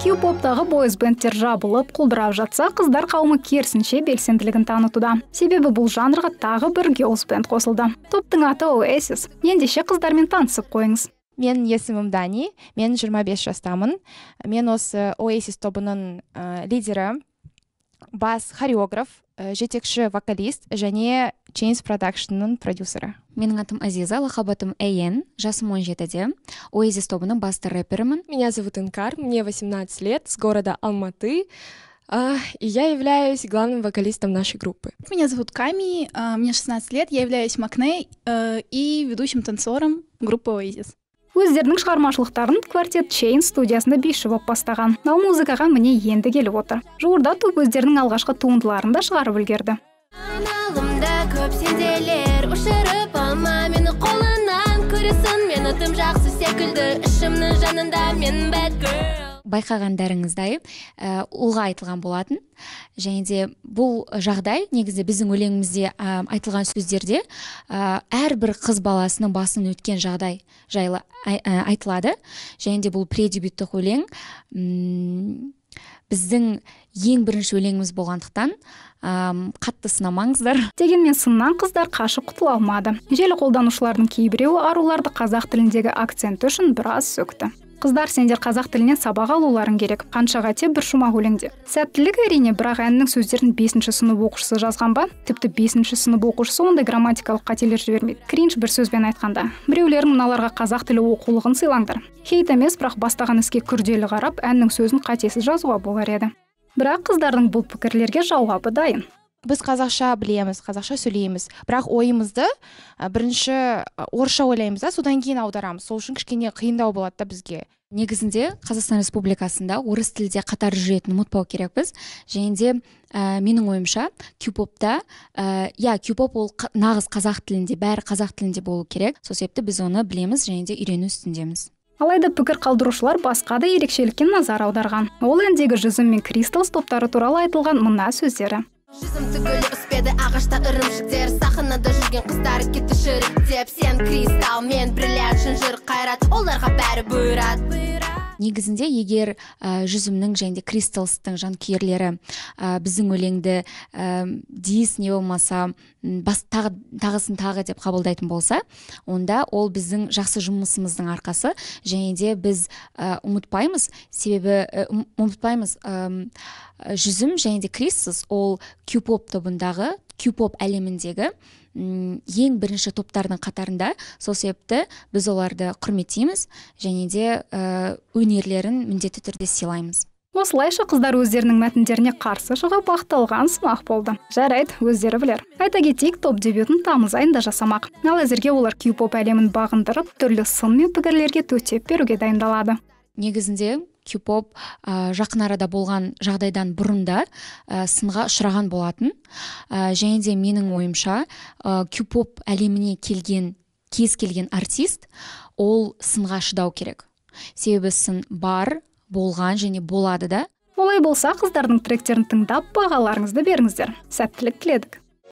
кью поптағы бойзбендтер бендтер жабылып құлдырап жатса қыздар қауымы керісінше белсенділігін танытуда себебі бұл жанрға тағы бір герлс бенд қосылды топтың аты оэсис ендеше қыздармен танысып қойыңыз Мен есімім дани мен 25 жастамын мен осы оэсис тобының лидері бас хореограф э, жетекші вокалист және чейнс продакшнның продюсері менің атым азиза лақап эйен жасым он жетіде оазис тобының басты рэперімін меня зовут инкар мне 18 лет с города алматы Uh, и я являюсь главным вокалистом нашей группы. Меня зовут Ками, uh, мне 16 лет, я являюсь Макней uh, и ведущим танцором группы Oasis. өздерінің шығармашылықтарын квартет чейн студиясында биші болып бастаған ал музыкаға міне енді келіп отыр жуырда топ өздерінің алғашқы туындыларын да шығарып үлгерді аналымда көп сенделер ұшырып алма мені қолынан көресің мені тым жақсы секілді ішімнің жанында мен бәдгүл байқағандарыңыздай ә, ұлға айтылған болатын және де бұл жағдай негізі біздің өлеңімізде э, айтылған сөздерде ә, әрбір қыз баласының басынан өткен жағдай жайлы айтылады және де бұл предебюттық өлең біздің ең бірінші өлеңіміз болғандықтан әм, қатты сынамаңыздар дегенмен сыннан қыздар қашып құтыла алмады желі қолданушылардың кейбіреуі аруларды қазақ тіліндегі акценті үшін біраз сөкті қыздар сендер қазақ тілінен сабақ алуларың керек қанша қате бір шумақ өлеңде сәттілік әрине бірақ әннің сөздерін бесінші сынып оқушысы жазған ба тіпті бесінші сынып оқушысы ондай грамматикалық қателер жібермейді кринж бір сөзбен айтқанда біреулер мыналарға қазақ тілі оқулығын сыйлаңдар хейт емес бірақ бастаған іске күрделі қарап әннің сөзін қатесіз жазуға болар еді бірақ қыздардың бұл пікірлерге жауабы дайын біз қазақша білеміз қазақша сөйлейміз бірақ ойымызды бірінші орысша ойлаймыз да содан кейін аударамыз сол үшін кішкене қиындау болады да бізге негізінде қазақстан республикасында орыс тілде қатар жүретінін ұмытпау керекпіз және де ә, менің ойымша кюпопта ә, иә кюпоп ол қа, нағыз қазақ тілінде бәрі қазақ тілінде болу керек сол себепті біз оны білеміз және де үйрену үстіндеміз алайда пікір қалдырушылар басқа да ерекшелікке назар аударған ол әндегі жүзім мен кристалс топтары туралы айтылған мына сөздері жүзім түгіл өспеді ағашта ірімшіктер сахнада жүрген қыздар кетті шіріктеп сен кристалл мен бриллиант шынжыр қайрат оларға бәрі бұйырады негізінде егер ә, жүзімнің және де кристалстың жанкүйерлері ә, біздің өлеңді ә, дис не болмаса бас тағысын тағы деп қабылдайтын болса онда ол біздің жақсы жұмысымыздың арқасы және де біз ә, ұмытпаймыз себебі ұмытпаймыз ә, жүзім және де кристос ол кюпоп тобындағы Кю-поп әлеміндегі ең бірінші топтардың қатарында сол себепті біз оларды құрметтейміз және де э, өнерлерін міндетті түрде сыйлаймыз осылайша қыздар өздерінің мәтіндеріне қарсы шығып ақталған сынақ болды жарайды өздері білер айта кетейік топ дебютін тамыз айында жасамақ ал әзірге олар кю поп әлемін бағындырып түрлі сын мен пікірлерге төтеп беруге дайындалады негізінде кюпоп ә, жақын арада болған жағдайдан бұрында сынға ұшыраған болатын ә, және де менің ойымша ә, кюпоп әлеміне келген кез келген артист ол сынға шыдау керек себебі сын бар болған және болады да олай болса қыздардың тректерін тыңдап бағаларыңызды беріңіздер сәттілік тіледік